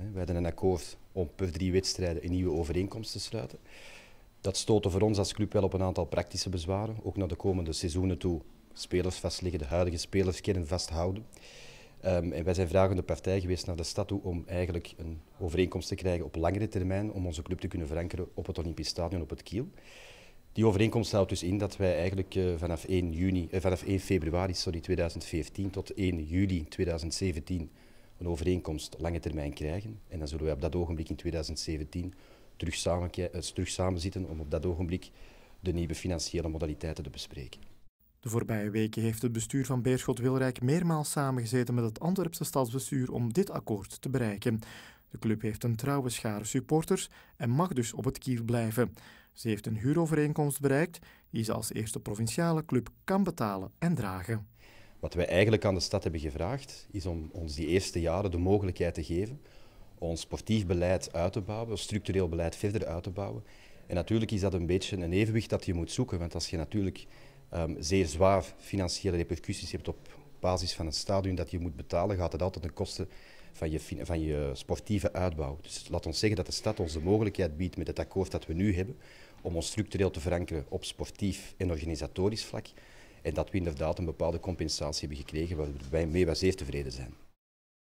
Wij hadden een akkoord om per drie wedstrijden een nieuwe overeenkomst te sluiten. Dat stootte voor ons als club wel op een aantal praktische bezwaren. Ook naar de komende seizoenen toe spelers vastleggen, de huidige spelerskern vasthouden. Ehm, en wij zijn vragende partij geweest naar de stad toe om eigenlijk een overeenkomst te krijgen op langere termijn om onze club te kunnen verankeren op het Olympisch Stadion op het Kiel. Die overeenkomst houdt dus in dat wij eigenlijk eh, vanaf, 1 juni, eh, vanaf 1 februari sorry, 2015 tot 1 juli 2017 een overeenkomst lange termijn krijgen. En dan zullen we op dat ogenblik in 2017 terug samen, eh, terug samen zitten om op dat ogenblik de nieuwe financiële modaliteiten te bespreken. De voorbije weken heeft het bestuur van Beerschot-Wilrijk meermaals samengezeten met het Antwerpse stadsbestuur om dit akkoord te bereiken. De club heeft een trouwe schare supporters en mag dus op het kiel blijven. Ze heeft een huurovereenkomst bereikt die ze als eerste provinciale club kan betalen en dragen. Wat wij eigenlijk aan de stad hebben gevraagd, is om ons die eerste jaren de mogelijkheid te geven ons sportief beleid uit te bouwen, ons structureel beleid verder uit te bouwen. En natuurlijk is dat een beetje een evenwicht dat je moet zoeken, want als je natuurlijk ehm, zeer zwaar financiële repercussies hebt op basis van een stadion dat je moet betalen, gaat het altijd ten koste van je, van je sportieve uitbouw. Dus laat ons zeggen dat de stad ons de mogelijkheid biedt met het akkoord dat we nu hebben om ons structureel te verankeren op sportief en organisatorisch vlak. En dat we inderdaad een bepaalde compensatie hebben gekregen mee wel zeer tevreden zijn.